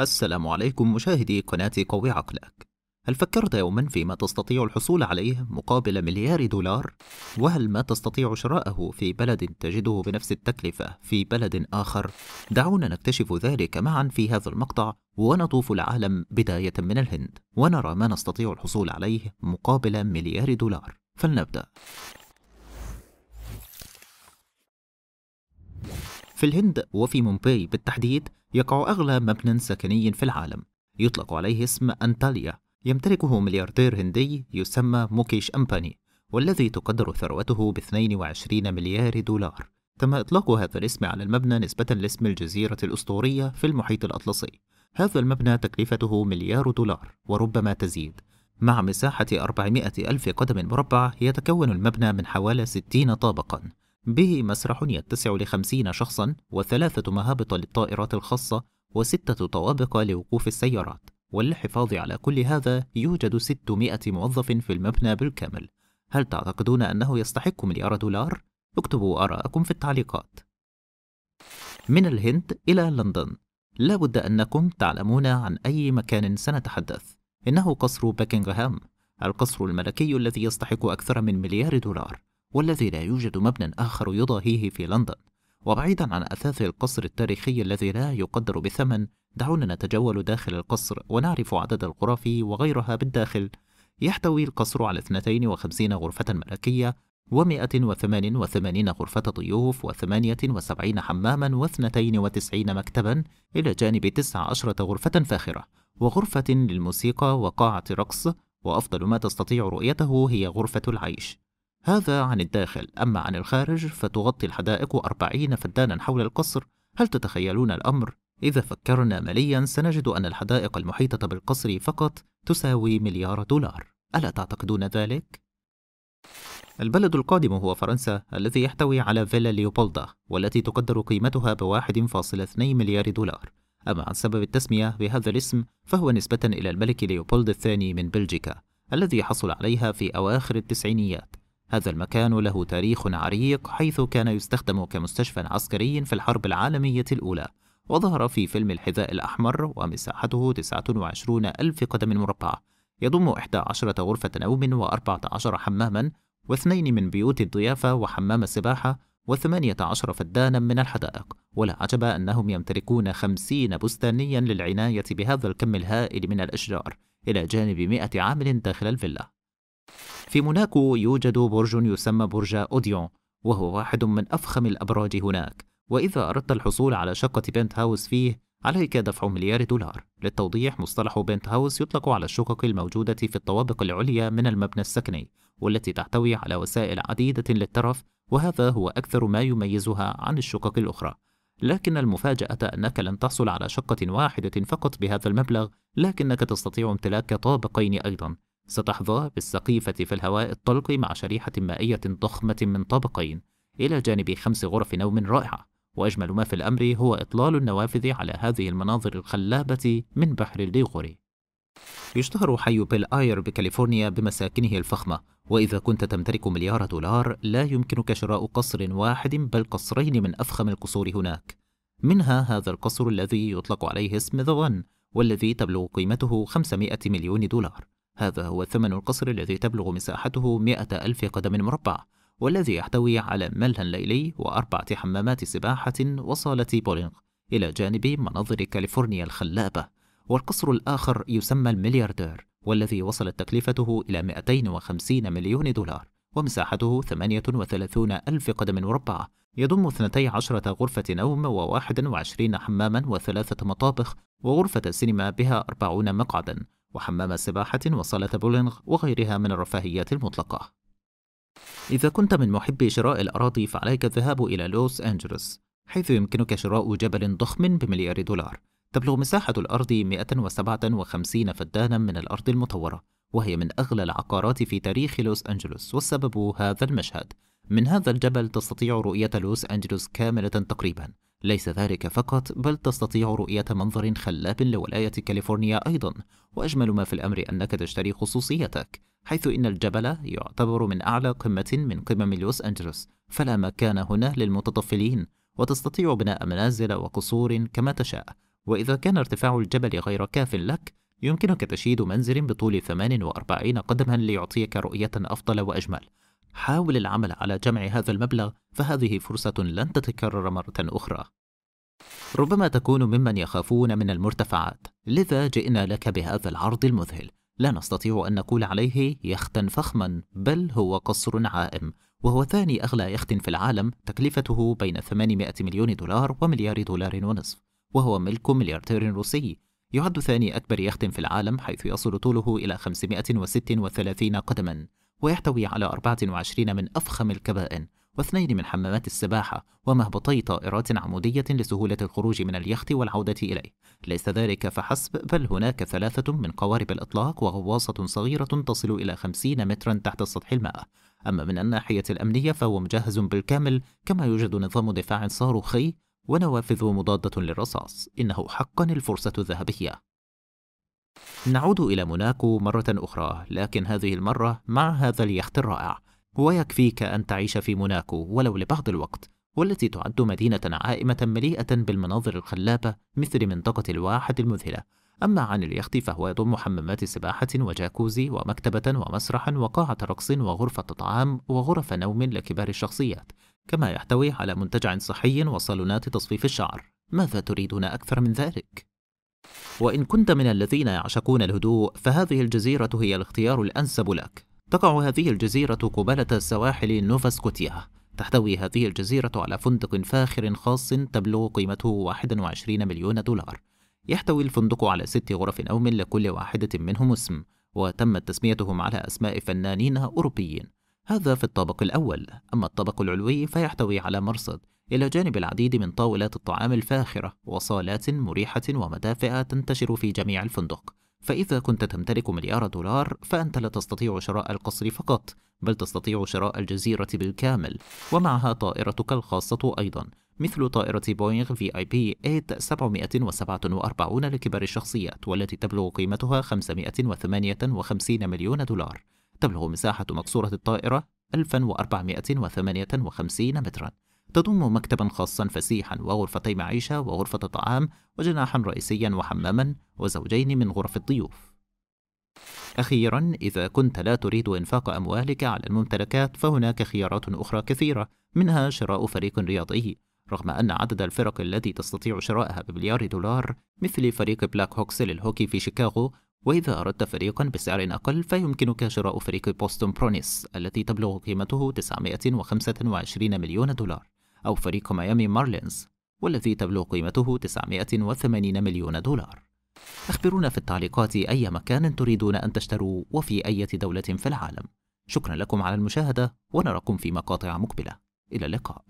السلام عليكم مشاهدي قناة قوي عقلك هل فكرت يوما فيما تستطيع الحصول عليه مقابل مليار دولار؟ وهل ما تستطيع شراءه في بلد تجده بنفس التكلفة في بلد آخر؟ دعونا نكتشف ذلك معا في هذا المقطع ونطوف العالم بداية من الهند ونرى ما نستطيع الحصول عليه مقابل مليار دولار فلنبدأ في الهند وفي مومباي بالتحديد يقع أغلى مبنى سكني في العالم يطلق عليه اسم أنتاليا يمتلكه ملياردير هندي يسمى موكيش أمباني والذي تقدر ثروته ب 22 مليار دولار تم إطلاق هذا الاسم على المبنى نسبة لاسم الجزيرة الأسطورية في المحيط الأطلسي هذا المبنى تكلفته مليار دولار وربما تزيد مع مساحة 400 ألف قدم مربع يتكون المبنى من حوالي 60 طابقاً به مسرح يتسع لخمسين شخصا وثلاثة مهابط للطائرات الخاصة وستة طوابق لوقوف السيارات وللحفاظ على كل هذا يوجد 600 موظف في المبنى بالكامل هل تعتقدون أنه يستحق مليار دولار؟ اكتبوا آراءكم في التعليقات من الهند إلى لندن لا بد أنكم تعلمون عن أي مكان سنتحدث إنه قصر باكنغهام القصر الملكي الذي يستحق أكثر من مليار دولار والذي لا يوجد مبنى آخر يضاهيه في لندن وبعيدا عن أثاث القصر التاريخي الذي لا يقدر بثمن دعونا نتجول داخل القصر ونعرف عدد الغرف وغيرها بالداخل يحتوي القصر على 52 غرفة ملكية و188 غرفة ضيوف و78 حماما و92 مكتبا إلى جانب 19 غرفة فاخرة وغرفة للموسيقى وقاعة رقص وأفضل ما تستطيع رؤيته هي غرفة العيش هذا عن الداخل أما عن الخارج فتغطي الحدائق أربعين فدانا حول القصر هل تتخيلون الأمر؟ إذا فكرنا ماليا سنجد أن الحدائق المحيطة بالقصر فقط تساوي مليار دولار ألا تعتقدون ذلك؟ البلد القادم هو فرنسا الذي يحتوي على فيلا ليوبولدا والتي تقدر قيمتها ب 1.2 مليار دولار أما عن سبب التسمية بهذا الاسم فهو نسبة إلى الملك ليوبولد الثاني من بلجيكا الذي حصل عليها في أواخر التسعينيات هذا المكان له تاريخ عريق حيث كان يستخدم كمستشفى عسكري في الحرب العالمية الأولى وظهر في فيلم الحذاء الأحمر ومساحته 29 ألف قدم مربع يضم 11 غرفة نوم و14 حماما واثنين من بيوت الضيافة وحمام السباحة و18 فدانا من الحدائق ولا عجب أنهم يمتلكون 50 بستانيا للعناية بهذا الكم الهائل من الأشجار إلى جانب 100 عامل داخل الفيلا في موناكو يوجد برج يسمى برج أوديون وهو واحد من أفخم الأبراج هناك وإذا أردت الحصول على شقة بنت هاوس فيه عليك دفع مليار دولار للتوضيح مصطلح بنت هاوس يطلق على الشقق الموجودة في الطوابق العليا من المبنى السكني والتي تحتوي على وسائل عديدة للترف وهذا هو أكثر ما يميزها عن الشقق الأخرى لكن المفاجأة أنك لن تحصل على شقة واحدة فقط بهذا المبلغ لكنك تستطيع امتلاك طابقين أيضا ستحظى بالسقيفة في الهواء الطلق مع شريحة مائية ضخمة من طبقين إلى جانب خمس غرف نوم رائعة وأجمل ما في الأمر هو إطلال النوافذ على هذه المناظر الخلابة من بحر الليغوري يشتهر حي بيل آير بكاليفورنيا بمساكنه الفخمة وإذا كنت تمتلك مليار دولار لا يمكنك شراء قصر واحد بل قصرين من أفخم القصور هناك منها هذا القصر الذي يطلق عليه اسم ذا وان والذي تبلغ قيمته 500 مليون دولار هذا هو ثمن القصر الذي تبلغ مساحته 100 ألف قدم مربع والذي يحتوي على ملهى ليلي وأربعة حمامات سباحة وصالة بولينغ إلى جانب مناظر كاليفورنيا الخلابة والقصر الآخر يسمى الملياردير والذي وصلت تكلفته إلى 250 مليون دولار ومساحته 38 ألف قدم مربع يضم 12 غرفة نوم و21 حماما وثلاثة مطابخ وغرفة سينما بها 40 مقعدا وحمام سباحة وصالة بولينغ وغيرها من الرفاهيات المطلقة إذا كنت من محبي شراء الأراضي فعليك الذهاب إلى لوس أنجلوس حيث يمكنك شراء جبل ضخم بمليار دولار تبلغ مساحة الأرض 157 فدانا من الأرض المطورة وهي من أغلى العقارات في تاريخ لوس أنجلوس والسبب هذا المشهد من هذا الجبل تستطيع رؤية لوس أنجلوس كاملة تقريبا ليس ذلك فقط بل تستطيع رؤية منظر خلاب لولاية كاليفورنيا أيضا وأجمل ما في الأمر أنك تشتري خصوصيتك حيث إن الجبل يعتبر من أعلى قمة من قمم لوس أنجلوس فلا مكان هنا للمتطفلين وتستطيع بناء منازل وقصور كما تشاء وإذا كان ارتفاع الجبل غير كاف لك يمكنك تشييد منزل بطول 48 قدما ليعطيك رؤية أفضل وأجمل حاول العمل على جمع هذا المبلغ فهذه فرصة لن تتكرر مرة أخرى ربما تكون ممن يخافون من المرتفعات لذا جئنا لك بهذا العرض المذهل لا نستطيع أن نقول عليه يختا فخما بل هو قصر عائم وهو ثاني أغلى يخت في العالم تكلفته بين 800 مليون دولار ومليار دولار ونصف وهو ملك ملياردير روسي يعد ثاني أكبر يخت في العالم حيث يصل طوله إلى 536 قدماً ويحتوي على 24 من أفخم الكبائن واثنين من حمامات السباحة ومهبطي طائرات عمودية لسهولة الخروج من اليخت والعودة إليه ليس ذلك فحسب بل هناك ثلاثة من قوارب الإطلاق وغواصة صغيرة تصل إلى 50 مترا تحت سطح الماء أما من الناحية الأمنية فهو مجهز بالكامل كما يوجد نظام دفاع صاروخي ونوافذ مضادة للرصاص إنه حقا الفرصة الذهبية نعود إلى موناكو مرة أخرى، لكن هذه المرة مع هذا اليخت الرائع، ويكفيك أن تعيش في موناكو ولو لبعض الوقت، والتي تعد مدينة عائمة مليئة بالمناظر الخلابة مثل منطقة الواحد المذهلة. أما عن اليخت فهو يضم حمامات سباحة وجاكوزي ومكتبة ومسرحا وقاعة رقص وغرفة طعام وغرف نوم لكبار الشخصيات، كما يحتوي على منتجع صحي وصالونات تصفيف الشعر. ماذا تريدون أكثر من ذلك؟ وإن كنت من الذين يعشقون الهدوء فهذه الجزيرة هي الاختيار الأنسب لك تقع هذه الجزيرة قبالة سواحل نوفا سكوتيا تحتوي هذه الجزيرة على فندق فاخر خاص تبلغ قيمته 21 مليون دولار يحتوي الفندق على ست غرف نوم لكل واحدة منهم اسم وتمت تسميتهم على أسماء فنانين أوروبيين هذا في الطابق الأول أما الطابق العلوي فيحتوي على مرصد إلى جانب العديد من طاولات الطعام الفاخرة وصالات مريحة ومدافئ تنتشر في جميع الفندق فإذا كنت تمتلك مليار دولار فأنت لا تستطيع شراء القصر فقط بل تستطيع شراء الجزيرة بالكامل ومعها طائرتك الخاصة أيضا مثل طائرة بوينغ في اي بي 747 لكبار الشخصيات والتي تبلغ قيمتها 558 مليون دولار تبلغ مساحة مقصورة الطائرة 1458 متراً تضم مكتبا خاصا فسيحا وغرفتي معيشة وغرفة طعام وجناحا رئيسيا وحماما وزوجين من غرف الضيوف أخيرا إذا كنت لا تريد إنفاق أموالك على الممتلكات فهناك خيارات أخرى كثيرة منها شراء فريق رياضي رغم أن عدد الفرق التي تستطيع شراءها بمليار دولار مثل فريق بلاك هوكس للهوكي في شيكاغو وإذا أردت فريقا بسعر أقل فيمكنك شراء فريق بوستون برونيس التي تبلغ قيمته 925 مليون دولار أو فريق ميامي مارلينز والذي تبلغ قيمته 980 مليون دولار أخبرونا في التعليقات أي مكان تريدون أن تشتروا وفي أي دولة في العالم شكرا لكم على المشاهدة ونراكم في مقاطع مقبلة إلى اللقاء